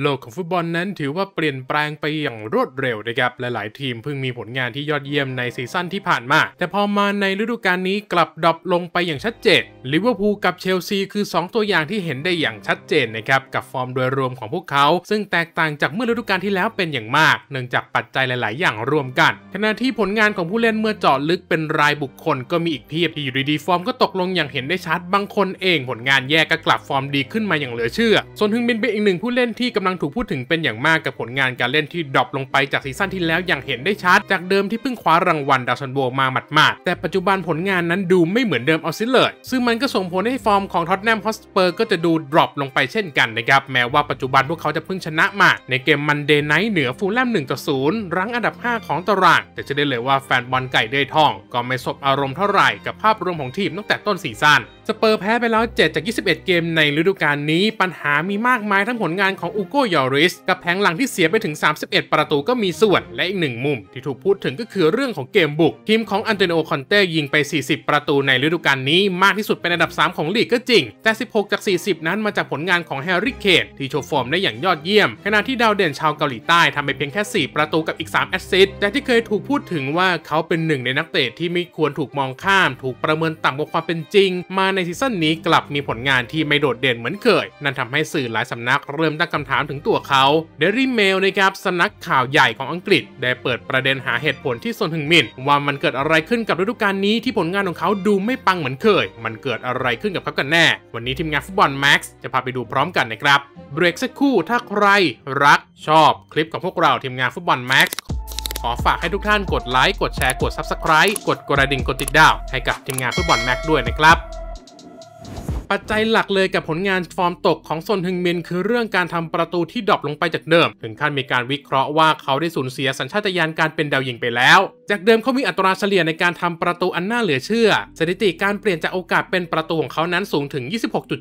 โลกของฟุตบอลนั้นถือว่าเปลี่ยนแปลงไปอย่างรวดเร็วนะครับ หลาย ๆ ทีมเพิ่งมีผลงานที่ยอดเยี่ยมในซีซั่นที่ผ่านมา แต่พอมาในฤดูกาลนี้กลับดรอปลงไปอย่างชัดเจนลิเวอร์พูลกับเชลซีคือ 2 ตัวอย่างที่เห็นได้อย่างชัดเจนนะครับ กับฟอร์มโดยรวมของพวกเขา ซึ่งแตกต่างจากเมื่อฤดูกาลที่แล้วเป็นอย่างมากเนื่องจากปัจจัยหลาย ๆ อย่างรวมกันขณะที่ผลงานของผู้เล่นเมื่อเจาะลึกเป็นรายบุคคล ก็มีอีกเพียบที่อยู่ดีๆฟอร์มก็ตกลงอย่างเห็นได้ชัดบางคนเองผลงานแย่ก็กลับฟอร์มดีขึ้นมาอย่างเหลือเชื่อ ส่วนฮึงเป็นอีกหนึ่งผู้เล่นที่ำลังถูกพูดถึงเป็นอย่างมากกับผลงานการเล่นที่ดรอปลงไปจากซีซั่นที่แล้วอย่างเห็นได้ชัดจากเดิมที่เพิ่งคว้ารางวัลดาวชันโบมาหมัดๆแต่ปัจจุบันผลงานนั้นดูไม่เหมือนเดิมเอาซิเลยซึ่งมันก็ส่งผลให้ฟอร์มของท็อตแนมฮอสเปอร์ก็จะดูดรอปลงไปเช่นกันนะครับแม้ว่าปัจจุบันพวกเขาจะเพิ่งชนะมาในเกมมันเดย์ไนท์เหนือฟูลแลม1ต่อ0รั้งอันดับ 5 ของตารางแต่จะได้เลยว่าแฟนบอลไก่เด้ยทองก็ไม่สบอารมณ์เท่าไหร่กับภาพรวมของทีมตั้งแต่ต้นซีซั่นสเปอร์แพ้ไปแล้ว7จาก 21 เกมในฤดูกาลนี้ปัญหามีมากมายทั้งผลงานของอูโกยอริส กับแผงหลังที่เสียไปถึง 31 ประตูก็มีส่วนและอีกหนึ่งมุม ที่ถูกพูดถึงก็คือเรื่องของเกมบุกทีมของอันเตโนคอนเต้ยิงไป 40 ประตูในฤดูกาลนี้มากที่สุดเป็นอันดับ 3 ของลีกก็จริง แต่ 16 จาก 40 นั้นมาจากผลงานของแฮร์รี่เคนที่โชว์ฟอร์มได้อย่างยอดเยี่ยมขณะที่ดาวเด่นชาวเกาหลีใต้ทำไปเพียงแค่ 4 ประตูกับอีก3แอสซิสต์แต่ที่เคยถูกพูดถึงว่าเขาเป็นหนึ่งในนักเตะที่ไม่ควรถูกมองข้าม ถูกประเมินต่ำกว่าความเป็นจริงมาในซีซั่นนี้กลับมีผลงานที่ไม่โดดเด่นเหมือนเคย นั่นทำให้สื่อหลายสำนักเริ่มตั้งคำถามถึงตัวเขา เดลี่เมลนะครับสำนักข่าวใหญ่ของอังกฤษได้เปิดประเด็นหาเหตุผลที่ซนฮึงมินว่ามันเกิดอะไรขึ้นกับฤดูกาลนี้ที่ผลงานของเขาดูไม่ปังเหมือนเคย มันเกิดอะไรขึ้นกับเขากันแน่ วันนี้ทีมงานฟุตบอลแม็กซ์จะพาไปดูพร้อมกันนะครับ เบรกสักครู่ ถ้าใครรักชอบคลิปของพวกเราทีมงานฟุตบอลแม็กซ์ ขอฝากให้ทุกท่านกดไลค์ กดแชร์ กด Subscribe กดกระดิ่ง กดติดดาว ให้กับทีมงานฟุตบอลแม็กด้วยนะครับปัจจัยหลักเลยกับผลงานฟอร์มตกของซนฮึงมิน คือเรื่องการทำประตูที่ดรอปลงไปจากเดิม ถึงขั้นมีการวิเคราะห์ว่าเขาได้สูญเสียสัญชาตญาณการเป็นดาวยิงไปแล้ว จากเดิมเขามีอัตราเฉลี่ยในการทำประตูอันน่าเหลือเชื่อ สถิติการเปลี่ยนจากโอกาสเป็นประตูของเขานั้นสูงถึง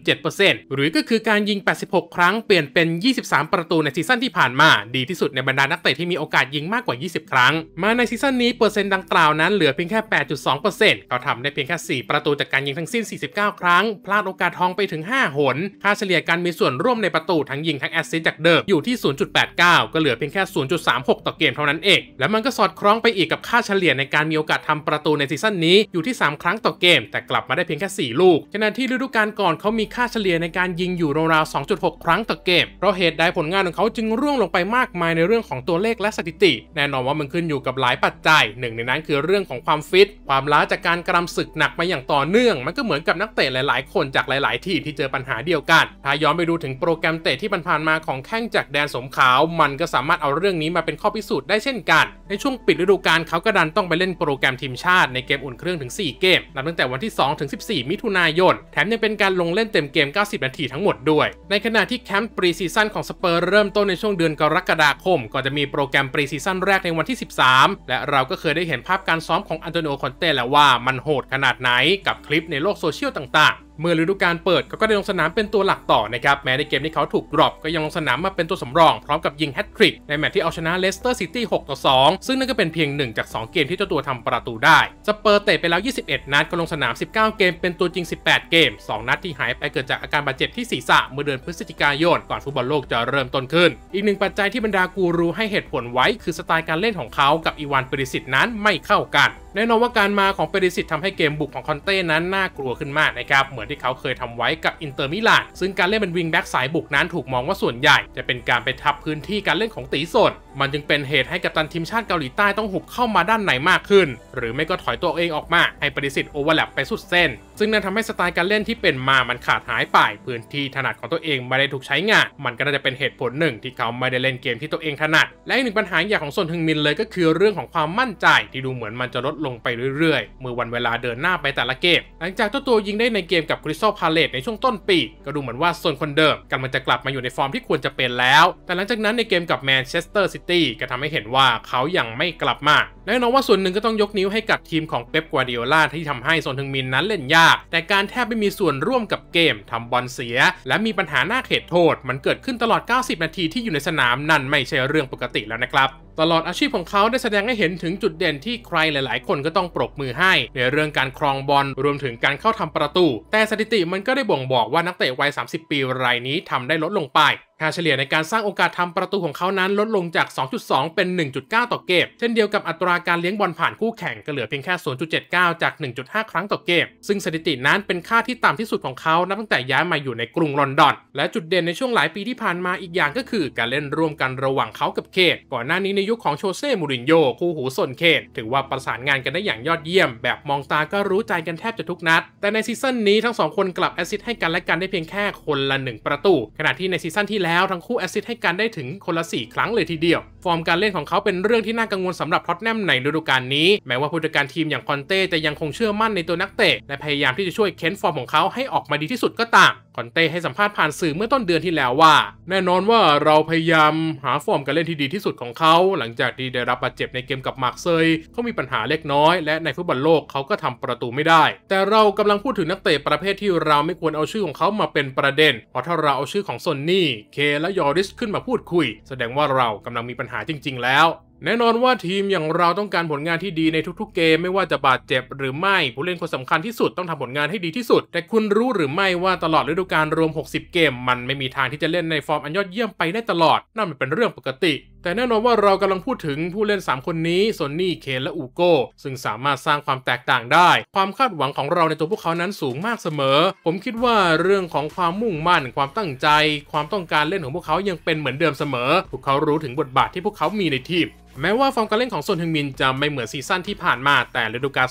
26.7%หรือก็คือการยิง 86 ครั้งเปลี่ยนเป็น 23 ประตูในซีซั่นที่ผ่านมา ดีที่สุดในบรรดานักเตะที่มีโอกาสยิงมากกว่า 20 ครั้ง มาในซีซั่นนี้เปอร์เซ็นต์ดังกล่าวนั้นเหลือเพียงแค่ 8.2%เขาทำได้เพียงแค่ 4 ประตูจากการยิงทั้งสิ้น 49 ครั้งพลาดโอกกาสทองไปถึง 5 หน ค่าเฉลี่ยการมีส่วนร่วมในประตูทั้งยิงทั้งแอสซิสต์จากเดิม อยู่ที่ 0.89 ก็เหลือเพียงแค่ 0.36 ต่อเกมเท่านั้นเอง และมันก็สอดคล้องไปอีกกับค่าเฉลี่ยในการมีโอกาสทำประตูในซีซั่นนี้ อยู่ที่ 3 ครั้งต่อเกมแต่กลับมาได้เพียงแค่ 4 ลูก ขณะที่ฤดูกาลก่อนเขามีค่าเฉลี่ยในการยิงอยู่ราวๆ 2.6 ครั้งต่อเกม เพราะเหตุใดผลงานของเขาจึงร่วงลงไปมากมายในเรื่องของตัวเลขและสถิติ แน่นอนว่ามันขึ้นอยู่กับหลายปัจจัยหนึ่งในนั้นคือเรื่องของความฟิตความล้าจากการกรำศึกหนักมาอย่างต่อเนื่อง มันก็เหมือนกับนักเตะหลายๆ คนจากหลายๆที่ที่เจอปัญหาเดียวกัน ถ้าย้อนไปดูถึงโปรแกรมเตะที่ผ่านมาของแข้งจากแดนสมขาว มันก็สามารถเอาเรื่องนี้มาเป็นข้อพิสูจน์ได้เช่นกัน ในช่วงปิดฤดูกาลเขาก็ดันต้องไปเล่นโปรแกรมทีมชาติในเกมอุ่นเครื่องถึง 4 เกมนับตั้งแต่วันที่ 2 ถึง 14 มิถุนายน แถมยังเป็นการลงเล่นเต็มเกม 90 นาทีทั้งหมดด้วย ในขณะที่แคมป์ปรีซีซั่นของสเปอร์เริ่มต้นในช่วงเดือนกรกฎาคม ก็จะมีโปรแกรมปรีซีซั่นแรกในวันที่ 13 และเราก็เคยได้เห็นภาพการซ้อมของอันโตนิโอคอนเต้แล้วว่ามันโหดขนาดไหนกับคลิปในโลกโซเชียลต่าง ๆเมื่อฤดูกาลเปิดก็ได้ลงสนามเป็นตัวหลักต่อนะครับ แม้ในเกมที่เขาถูกดรอปก็ยังลงสนามมาเป็นตัวสำรอง พร้อมกับยิงแฮตทริกในแมตช์ที่เอาชนะเลสเตอร์ซิตี้6ต่อ 2 ซึ่งนั่นก็เป็นเพียง 1 จาก 2 เกมที่เจ้าตัวทำประตูได้สเปอร์เตะไปแล้ว 21 นัดก็ลงสนาม 19 เกมเป็นตัวจริง 18 เกม 2 นัดที่หายไปเกิดจากอาการบาดเจ็บที่ศีรษะเมื่อเดือนพฤศจิกายนก่อนฟุตบอลโลกจะเริ่มต้นขึ้น อีกหนึ่งปัจจัยที่บรรดากูรูให้เหตุผลไว้ คือสไตล์การเล่นของเขากับอีวานปริสิตนั้นไม่เข้ากันแน่นอนว่าการมาของเปริสิตทำให้เกมบุกของคอนเต้นั้นน่ากลัวขึ้นมากนะครับ เหมือนที่เขาเคยทำไว้กับอินเตอร์มิลานซึ่งการเล่นเป็นวิงแบ็กสายบุกนั้นถูกมองว่าส่วนใหญ่จะเป็นการไปทับพื้นที่การเล่นของตีสนมันจึงเป็นเหตุให้กัปตันทีมชาติเกาหลีใต้ต้องหุบเข้ามาด้านในมากขึ้น หรือไม่ก็ถอยตัวเองออกมาให้เปริสิตโอเวอร์แลปไปสุดเส้นซึ่งนั่นทำให้สไตล์การเล่นที่เป็นมามันขาดหายไป พื้นที่ถนัดของตัวเองไม่ได้ถูกใช้งาน มันก็น่าจะเป็นเหตุผลหนึ่งที่เขาไม่ได้เล่นเกมที่ตัวเองถนัด และอีกหนึ่งปัญหาใหญ่ของส่วนฮึงมินเลยก็คือเรื่องของความมั่นใจที่ดูเหมือนมันจะลดลงไปเรื่อยๆ เมื่อวันเวลาเดินหน้าไปแต่ละเกม หลังจากตัวตัวยิงได้ในเกมกับคริสตัลพาเลตในช่วงต้นปี ก็ดูเหมือนว่าส่วนคนเดิมกันมันจะกลับมาอยู่ในฟอร์มที่ควรจะเป็นแล้ว แต่หลังจากนั้นในเกมกับแมนเชสเตอร์ซิตี้ก็ทำให้เห็นว่าเขายังไม่กลับมาแน่นอนว่าส่วนหนึ่งก็ต้องยกนิ้วให้กับทีมของเป๊ปกัวดิโอลาที่ทำให้โซนทึงมินนั้นเล่นยาก แต่การแทบไม่มีส่วนร่วมกับเกม ทำบอลเสียและมีปัญหาหน้าเขตโทษมันเกิดขึ้นตลอด 90 นาทีที่อยู่ในสนามนั่นไม่ใช่เรื่องปกติแล้วนะครับตลอดอาชีพของเขาได้แสดงให้เห็นถึงจุดเด่นที่ใครหลายๆ คนก็ต้องปรบมือให้ ในเรื่องการครองบอลรวมถึงการเข้าทำประตู แต่สถิติมันก็ได้บ่งบอกว่านักเตะวัย 30 ปีรายนี้ทำได้ลดลงไปค่าเฉลี่ยในการสร้างโอกาสทำประตูของเขานั้นลดลงจาก 2.2 เป็น 1.9 ต่อเกมเช่นเดียวกับอัตราการเลี้ยงบอลผ่านคู่แข่งก็เหลือเพียงแค่0.79จาก1.5 ครั้งต่อเกมซึ่งสถิตินั้นเป็นค่าที่ต่ำที่สุดของเขานับตั้งแต่ย้ายมาอยู่ในกรุงลอนดอนและจุดเด่นในช่วงหลายปีที่ผ่านมาอีกอย่างก็คือ การเล่นร่วมกันระหว่างเขากับเคก่อนหน้านี้ในยุคของโชเซ่มูรินโญ่คู่หูสนเคนถือว่าประสานงานกันได้อย่างยอดเยี่ยม แบบมองตาก็รู้ใจกันแทบจะทุกนัด แต่ในซีซั่นนี้ทั้งสองคนกลับแอซิสให้กันและกันได้เพียงแค่คนละ 1 ประตู ขณะที่ในซีซั่นที่แล้วทั้งคู่แอซิสให้กันได้ถึงคนละ 4 ครั้งเลยทีเดียวฟอร์มการเล่นของเขาเป็นเรื่องที่น่ากังวลสำหรับท็อตแนมในฤดูกาลนี้ แม้ว่าผู้จัดการทีมอย่างคอนเต้จะยังคงเชื่อมั่นในตัวนักเตะและพยายามที่จะช่วยเค้นฟอร์มของเขาให้ออกมาดีที่สุดก็ตามคอนเต้ให้สัมภาษณ์ผ่านสื่อเมื่อต้นเดือนที่แล้วว่า แน่นอนว่าเราพยายามหาฟอร์มการเล่นที่ดีที่สุดของเขา หลังจากที่ได้รับบาดเจ็บในเกมกับมาร์เซย เขามีปัญหาเล็กน้อย และในฟุตบอลโลกเขาก็ทำประตูไม่ได้ แต่เรากำลังพูดถึงนักเตะประเภทที่เราไม่ควรเอาชื่อของเขามาเป็นประเด็น เพราะถ้าเราเอาชื่อของซอนนี่ เคและยอริสขึ้นมาพูดคุยแสดงว่าเรากำลังมีปัญหาจริง ๆแล้ว แน่นอนว่าทีม อย่างเราต้องการผลงานที่ดีในทุก ๆ เกม ไม่ว่าจะบาดเจ็บหรือไม่ ผู้เล่นคนสำคัญที่สุดต้องทำผลงานให้ดีที่สุด แต่คุณรู้หรือไม่ว่าตลอดฤดูกาลรวม 60 เกม มันไม่มีทางที่จะเล่นในฟอร์มอันยอดเยี่ยมไปได้ตลอดนั่นเป็นเรื่องปกติแต่แน่นอนว่าเรากำลังพูดถึงผู้เล่น 3 คนนี้โซนนี่เคนและอูโก้ซึ่งสามารถสร้างความแตกต่างได้ ความคาดหวังของเราในตัวพวกเขานั้นสูงมากเสมอ ผมคิดว่าเรื่องของความมุ่งมั่น ความตั้งใจ ความต้องการเล่นของพวกเขายังเป็นเหมือนเดิมเสมอพวกเขารู้ถึงบทบาทที่พวกเขามีในทีมแม้ว่าฟอร์มการเล่นของซนฮึงมินจะไม่เหมือนซีซั่นที่ผ่านมา แต่ฤดูกาล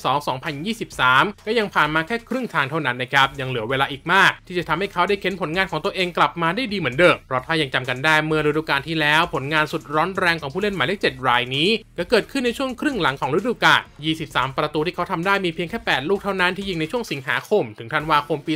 2022-2023 ก็ยังผ่านมาแค่ครึ่งทางเท่านั้นนะครับ ยังเหลือเวลาอีกมากที่จะทำให้เขาได้เข็นผลงานของตัวเองกลับมาได้ดีเหมือนเดิมเพราะถ้ายังจำกันได้เมื่อฤดูกาลที่แล้ว ผลงานสุดร้อนแรงของผู้เล่นหมายเลข7รายนี้ ก็เกิดขึ้นในช่วงครึ่งหลังของฤดูกาล 23 ประตูที่เขาทำได้มีเพียงแค่ 8 ลูกเท่านั้นที่ยิงในช่วงสิงหาคมถึงธันวาคมปี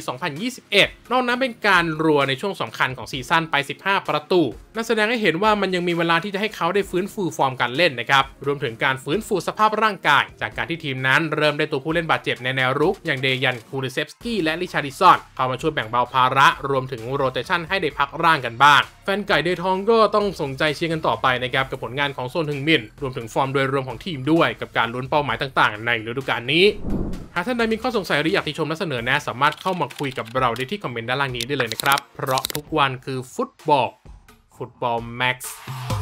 2021 นอกนั้นเป็นการรัวในช่วงสำคัญของซีซั่นไป 15 ประตูนั่นแสดงให้เห็นว่ามันยังมีเวลาที่จะให้เขาได้ฟื้นฟูฟอร์มการเล่นนะครับ รวมถึงการฟื้นฟูสภาพร่างกาย จากการที่ทีมนั้นเริ่มได้ตัวผู้เล่นบาดเจ็บในแนวรุก อย่างเดยัน คูริเซฟสกี้และลิชาริซอน เข้ามาช่วยแบ่งเบาภาระ รวมถึงโรเตชันให้ได้พักร่างกันบ้าง แฟนไก่เดยทองก็ต้องสนใจเชียร์กันต่อไปนะครับกับผลงานของโซนถึงมินรวมถึงฟอร์มโดยรวมของทีมด้วย กับการลุ้นเป้าหมายต่าง ๆ ในฤดูกาลนี้ หากท่านใดมีข้อสงสัยหรืออยากติชมและเสนอแนะ สามารถเข้ามาคุยกับเราได้ที่คอมเมนต์ด้านล่างนี้ได้เลยนะครับเพราะทุกวันคือฟุตบอล Football Max